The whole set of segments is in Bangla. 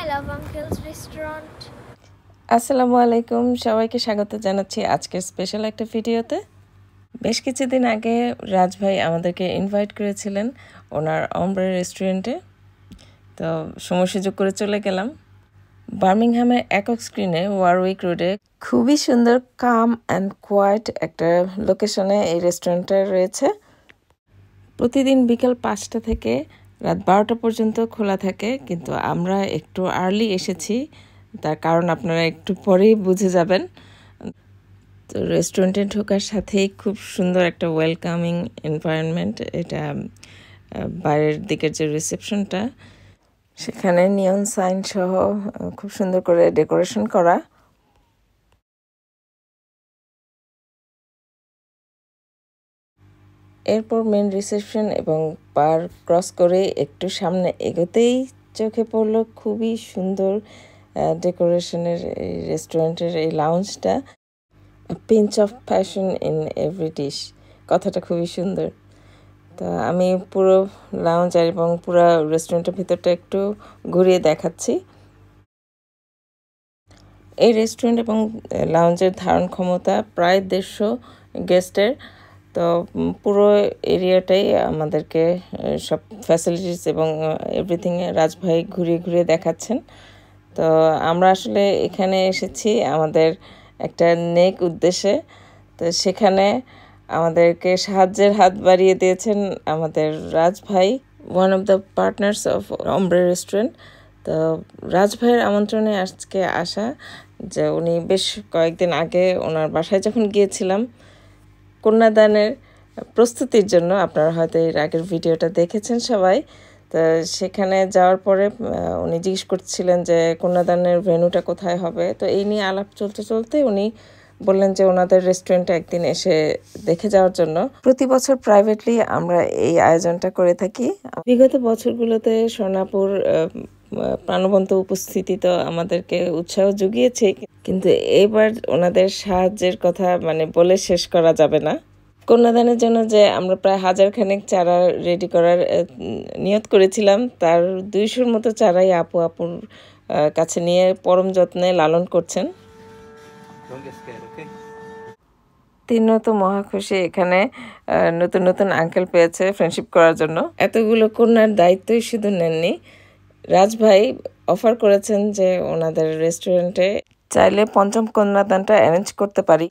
আই লাভ আঙ্কেলস রেস্টুরেন্ট আসসালামু আলাইকুম সবাইকে স্বাগত জানাচ্ছি আজকের স্পেশাল একটা ভিডিওতে বেশ কিছুদিন আগে রাজভাই আমাদেরকে ইনভাইট করেছিলেন ওনার অম্ব্রে রেস্টুরেন্টে তো সময় সুযোগ করে চলে গেলাম বার্মিংহামে একক স্ক্রিনে ওয়ারউইক রোডে খুবই সুন্দর কাম অ্যান্ড কোয়াইট একটা লোকেশনে এই রেস্টুরেন্টটা রয়েছে প্রতিদিন বিকাল পাঁচটা থেকে রাত বারোটা পর্যন্ত খোলা থাকে কিন্তু আমরা একটু আর্লি এসেছি তার কারণ আপনারা একটু পরেই বুঝে যাবেন তো রেস্টুরেন্টে ঢোকার সাথেই খুব সুন্দর একটা ওয়েলকামিং এনভায়রনমেন্ট এটা বাইরের দিকের যে রিসেপশনটা সেখানে নিয়ন সাইন সহ খুব সুন্দর করে ডেকোরেশন করা এরপর মেন রিসেপশন এবং পার ক্রস করে একটু সামনে এগোতেই চোখে পড়ল খুবই সুন্দর ডেকোরেশনের এই রেস্টুরেন্টের এই লাউঞ্জটা pinch of fashion in every dish কথাটা খুবই সুন্দর তা আমি পুরো লাউঞ্জ এবং পুরো রেস্টুরেন্টের ভিতরটা একটু ঘুরিয়ে দেখাচ্ছি এই রেস্টুরেন্ট এবং লাউঞ্জের ধারণ ক্ষমতা প্রায় দেড়শো গেস্টের তো পুরো এরিয়াটাই আমাদেরকে সব ফ্যাসিলিটিস এবং এভরিথিং রাজভাই ঘুরিয়ে ঘুরিয়ে দেখাচ্ছেন তো আমরা আসলে এখানে এসেছি আমাদের একটা নেক উদ্দেশ্যে তো সেখানে আমাদেরকে সাহায্যের হাত বাড়িয়ে দিয়েছেন আমাদের রাজভাই ওয়ান অফ দ্য পার্টনার্স অফ অম্বরে রেস্টুরেন্ট তো রাজভাইয়ের আমন্ত্রণে আজকে আসা যে উনি বেশ কয়েকদিন আগে ওনার বাসায় যখন গিয়েছিলাম কন্যাদানের প্রস্তুতির জন্য আপনারা হয়তো এর আগের ভিডিওটা দেখেছেন সবাই তো সেখানে যাওয়ার পরে উনি জিজ্ঞেস করছিলেন যে কন্যাদানের ভেনুটা কোথায় হবে তো এই নিয়ে আলাপ চলতে চলতে উনি বললেন যে ওনাদের রেস্টুরেন্টে একদিন এসে দেখে যাওয়ার জন্য প্রতি বছর প্রাইভেটলি আমরা এই আয়োজনটা করে থাকি বিগত বছরগুলোতে সোনাপুর প্রাণবন্ত উপস্থিতি তো আমাদেরকে উৎসাহ জুগিয়েছে কিন্তু এবার ওনাদের সাহায্যের কথা মানে বলে শেষ করা যাবে না কন্যাদানের জন্য যে আমরা প্রায় হাজার খানেক চারা রেডি করার নিয়ত করেছিলাম তার দুইশোর মতো চারাই আপু আপুর কাছে নিয়ে পরম যত্নে লালন করছেন তিনও তো মহাখুশি এখানে নতুন নতুন আঙ্কেল পেয়েছে ফ্রেন্ডশিপ করার জন্য এতগুলো কন্যার দায়িত্বই শুধু নেননি রাজভাই অফার করেছেন যে ওনাদের রেস্টুরেন্টে চাইলে পঞ্চম কন্যাদানটা অ্যারেঞ্জ করতে পারি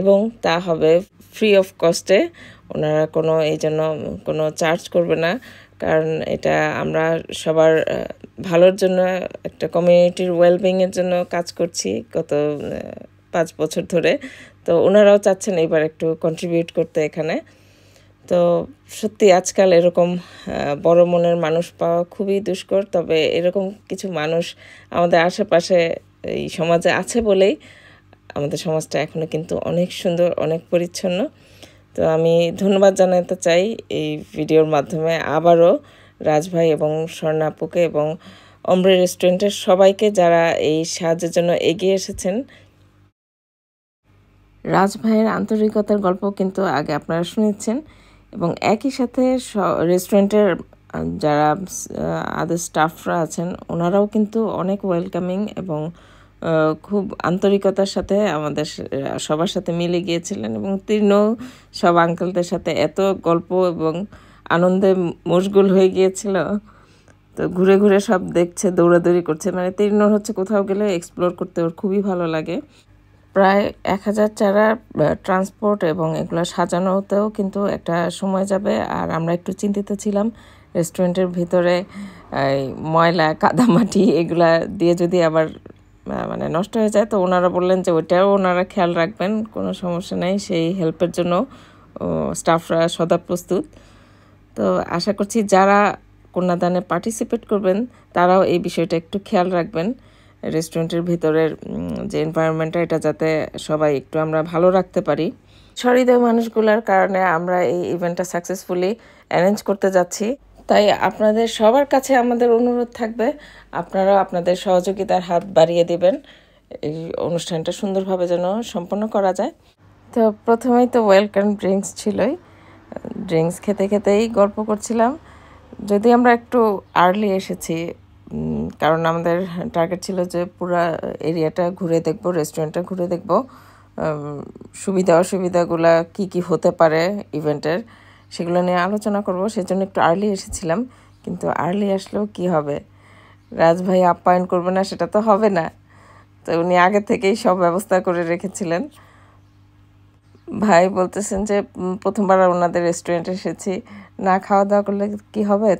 এবং তা হবে ফ্রি অফ কস্টে ওনারা কোনো এই জন্য কোনো চার্জ করবে না কারণ এটা আমরা সবার ভালোর জন্য একটা কমিউনিটির ওয়েলবিংয়ের জন্য কাজ করছি গত পাঁচ বছর ধরে তো ওনারাও চাচ্ছেন এবার একটু কন্ট্রিবিউট করতে এখানে তো সত্যি আজকাল এরকম বড় মনের মানুষ পাওয়া খুবই দুষ্কর তবে এরকম কিছু মানুষ আমাদের আশেপাশে এই সমাজে আছে বলেই আমাদের সমাজটা এখনও কিন্তু অনেক সুন্দর অনেক পরিচ্ছন্ন তো আমি ধন্যবাদ জানাতে চাই এই ভিডিওর মাধ্যমে আবারও রাজভাই এবং স্বর্ণাপুকে এবং অমরে রেস্টুরেন্টের সবাইকে যারা এই সাহায্যের জন্য এগিয়ে এসেছেন রাজভাইয়ের আন্তরিকতার গল্প কিন্তু আগে আপনারা শুনেছেন এবং একই সাথে রেস্টুরেন্টের যারা আদার স্টাফরা আছেন ওনারাও কিন্তু অনেক ওয়েলকামিং এবং খুব আন্তরিকতার সাথে আমাদের সবার সাথে মিলে গিয়েছিলেন এবং তীর্ণ সব আঙ্কেলদের সাথে এত গল্প এবং আনন্দে মশগুল হয়ে গিয়েছিল তো ঘুরে ঘুরে সব দেখছে দৌড়াদৌড়ি করছে মানে তীর্ণ হচ্ছে কোথাও গেলে এক্সপ্লোর করতে ওর খুবই ভালো লাগে প্রায় এক হাজার চারা ট্রান্সপোর্ট এবং এগুলো সাজানোতেও কিন্তু একটা সময় যাবে আর আমরা একটু চিন্তিত ছিলাম রেস্টুরেন্টের ভিতরে ময়লা কাদামাটি এগুলা দিয়ে যদি আবার মানে নষ্ট হয়ে যায় তো ওনারা বললেন যে ওইটাও ওনারা খেয়াল রাখবেন কোনো সমস্যা নেই সেই হেল্পের জন্য স্টাফরা সদা প্রস্তুত তো আশা করছি যারা কন্যাদানে পার্টিসিপেট করবেন তারাও এই বিষয়টা একটু খেয়াল রাখবেন রেস্টুরেন্টের ভিতরের যে এনভায়রনমেন্টটা এটা যাতে সবাই একটু আমরা ভালো রাখতে পারি সহৃদয় মানুষগুলোর কারণে আমরা এই ইভেন্টটা সাকসেসফুলি অ্যারেঞ্জ করতে যাচ্ছি তাই আপনাদের সবার কাছে আমাদের অনুরোধ থাকবে আপনারাও আপনাদের সহযোগিতার হাত বাড়িয়ে দেবেন এই অনুষ্ঠানটা সুন্দরভাবে যেন সম্পন্ন করা যায় তো প্রথমেই তো ওয়েলকাম ড্রিঙ্কস ছিলই ড্রিঙ্কস খেতে খেতেই গল্প করছিলাম যদি আমরা একটু আর্লি এসেছি কারণ আমাদের টার্গেট ছিল যে পুরা এরিয়াটা ঘুরে দেখব রেস্টুরেন্টটা ঘুরে দেখব সুবিধা অসুবিধাগুলা কি কি হতে পারে ইভেন্টের সেগুলো নিয়ে আলোচনা করব সেজন্য একটু আর্লি এসেছিলাম কিন্তু আর্লি আসলেও কি হবে রাজভাই আপ্যায়ন করবে না সেটা তো হবে না তো উনি আগে থেকেই সব ব্যবস্থা করে রেখেছিলেন ভাই বলতেছেন যে প্রথমবার ওনাদের রেস্টুরেন্টে এসেছি না খাওয়া দাওয়া করলে কি হবে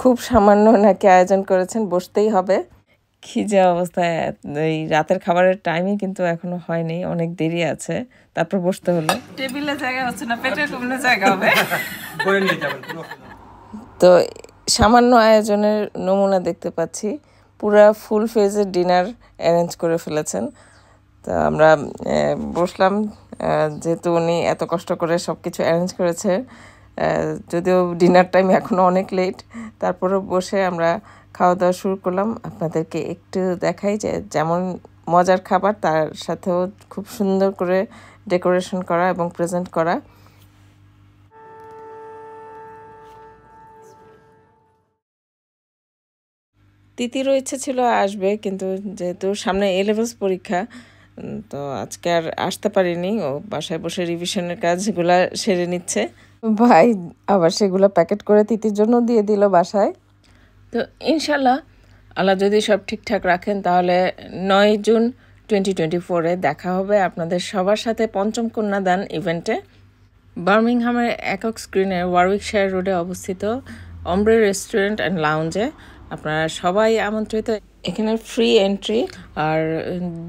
খুব সামান্য নাকি আয়োজন করেছেন বসতেই হবে খিজে যে অবস্থায় এই রাতের খাবারের টাইমই কিন্তু এখনো হয়নি অনেক দেরি আছে তারপর বসতে হলো টেবিলে জায়গা হচ্ছে না পেটে কমলে জায়গা হবে তো সামান্য আয়োজনের নমুনা দেখতে পাচ্ছি পুরা ফুল ফেজের ডিনার অ্যারেঞ্জ করে ফেলেছেন তো আমরা বসলাম যেহেতু উনি এত কষ্ট করে সব কিছু অ্যারেঞ্জ করেছে যদিও ডিনার টাইম এখনও অনেক লেট তারপরে বসে আমরা খাওয়া দাওয়া শুরু করলাম আপনাদেরকে একটু দেখাই যে যেমন মজার খাবার তার সাথেও খুব সুন্দর করে ডেকোরেশন করা এবং প্রেজেন্ট করা তিতিরও ইচ্ছা ছিল আসবে কিন্তু যেহেতু সামনে এ লেভেলস পরীক্ষা তো আজকে আর আসতে পারিনি ও বাসায় বসে রিভিশনের কাজগুলা সেরে নিচ্ছে ভাই আবার সেগুলো প্যাকেট করে তিতির জন্য দিয়ে দিল বাসায় তো ইনশাল্লাহ আল্লাহ যদি সব ঠিকঠাক রাখেন তাহলে নয় জুন টোয়েন্টি টোয়েন্টি ফোরে দেখা হবে আপনাদের সবার সাথে পঞ্চম কন্যা দান ইভেন্টে বার্মিংহামের একক ওয়ারউইক ওয়ারউইকশায়ার রোডে অবস্থিত অম্ব্রে রেস্টুরেন্ট অ্যান্ড লাউঞ্জে আপনারা সবাই আমন্ত্রিত এখানে ফ্রি এন্ট্রি আর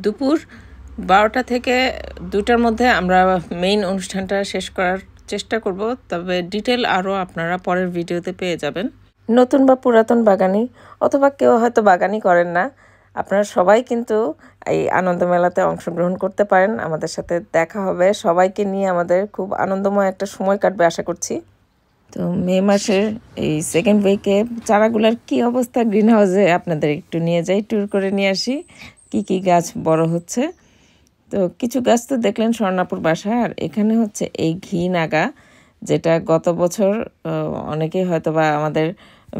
দুপুর বারোটা থেকে দুটার মধ্যে আমরা মেইন অনুষ্ঠানটা শেষ করার চেষ্টা করব তবে ডিটেল আরও আপনারা পরের ভিডিওতে পেয়ে যাবেন নতুন বা পুরাতন বাগানি অথবা কেউ হয়তো বাগানি করেন না আপনারা সবাই কিন্তু এই আনন্দ মেলাতে অংশগ্রহণ করতে পারেন আমাদের সাথে দেখা হবে সবাইকে নিয়ে আমাদের খুব আনন্দময় একটা সময় কাটবে আশা করছি তো মে মাসের এই সেকেন্ড উইকে চারাগুলার কি অবস্থা গ্রিন হাউসে আপনাদের একটু নিয়ে যাই ট্যুর করে নিয়ে আসি কি কি গাছ বড় হচ্ছে তো কিছু গাছ তো দেখলেন স্বর্ণাপুর বাসা আর এখানে হচ্ছে এই ঘি নাগা যেটা গত বছর অনেকেই হয়তো বা আমাদের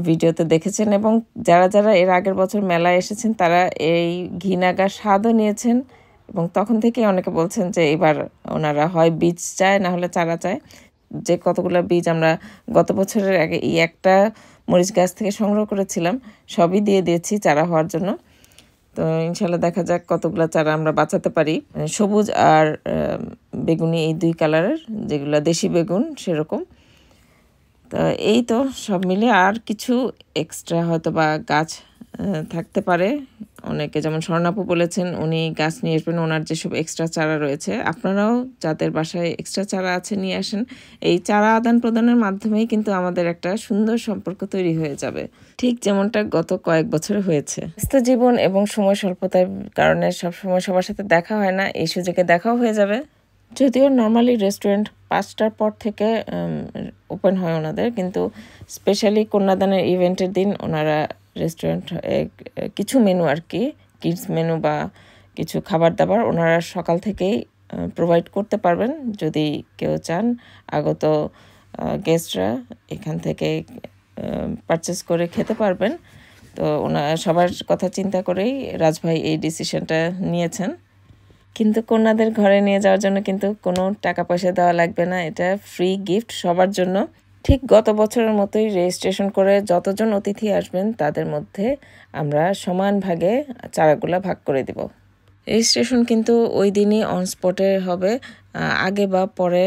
ভিডিওতে দেখেছেন এবং যারা যারা এর আগের বছর মেলায় এসেছেন তারা এই ঘি নাগা স্বাদও নিয়েছেন এবং তখন থেকেই অনেকে বলছেন যে এবার ওনারা হয় বীজ চায় না হলে চারা চায় যে কতগুলো বীজ আমরা গত বছরের আগে এই একটা মরিচ গাছ থেকে সংগ্রহ করেছিলাম সবই দিয়ে দিয়েছি চারা হওয়ার জন্য তো ইনশাল্লাহ দেখা যাক কতগুলো চারা আমরা বাঁচাতে পারি মানে সবুজ আর বেগুনি এই দুই কালারের যেগুলো দেশি বেগুন সেরকম তো এই তো সব মিলে আর কিছু এক্সট্রা হয়তো বা গাছ থাকতে পারে অনেকে যেমন স্বর্ণাপু বলেছেন উনি গাছ নিয়ে আসবেন ওনার যেসব এক্সট্রা চারা রয়েছে আপনারাও যাদের বাসায় এক্সট্রা চারা আছে নিয়ে আসেন এই চারা আদান প্রদানের মাধ্যমেই কিন্তু আমাদের একটা সুন্দর সম্পর্ক তৈরি হয়ে যাবে ঠিক যেমনটা গত কয়েক বছর হয়েছে ব্যস্ত জীবন এবং সময় স্বল্পতার কারণে সবসময় সবার সাথে দেখা হয় না এই সুযোগে দেখাও হয়ে যাবে যদিও নর্মালি রেস্টুরেন্ট পাঁচটার পর থেকে ওপেন হয় ওনাদের কিন্তু স্পেশালি কন্যাদানের ইভেন্টের দিন ওনারা রেস্টুরেন্ট কিছু মেনু আর কি কিডস মেনু বা কিছু খাবার দাবার ওনারা সকাল থেকেই প্রোভাইড করতে পারবেন যদি কেউ চান আগত গেস্টরা এখান থেকে পারচেস করে খেতে পারবেন তো ওনার সবার কথা চিন্তা করেই রাজভাই এই ডিসিশনটা নিয়েছেন কিন্তু কন্যাদের ঘরে নিয়ে যাওয়ার জন্য কিন্তু কোনো টাকা পয়সা দেওয়া লাগবে না এটা ফ্রি গিফট সবার জন্য ঠিক গত বছরের মতোই রেজিস্ট্রেশন করে যতজন অতিথি আসবেন তাদের মধ্যে আমরা সমান ভাগে চারাগুলা ভাগ করে দেব রেজিস্ট্রেশন কিন্তু ওই দিনই অনস্পটে হবে আগে বা পরে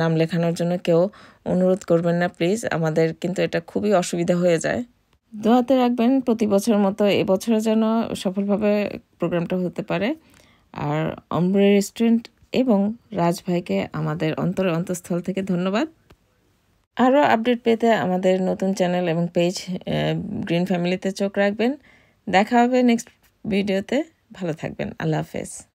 নাম লেখানোর জন্য কেউ অনুরোধ করবেন না প্লিজ আমাদের কিন্তু এটা খুবই অসুবিধা হয়ে যায় দোয়াতে রাখবেন প্রতি বছরের মতো এবছরে যেন সফলভাবে প্রোগ্রামটা হতে পারে আর অম্রে রেস্টুরেন্ট এবং রাজভাইকে আমাদের অন্তরে অন্তঃস্থল থেকে ধন্যবাদ আরও আপডেট পেতে আমাদের নতুন চ্যানেল এবং পেজ গ্রিন ফ্যামিলিতে চোখ রাখবেন দেখা হবে নেক্সট ভিডিওতে ভালো থাকবেন আল্লাহ হাফেজ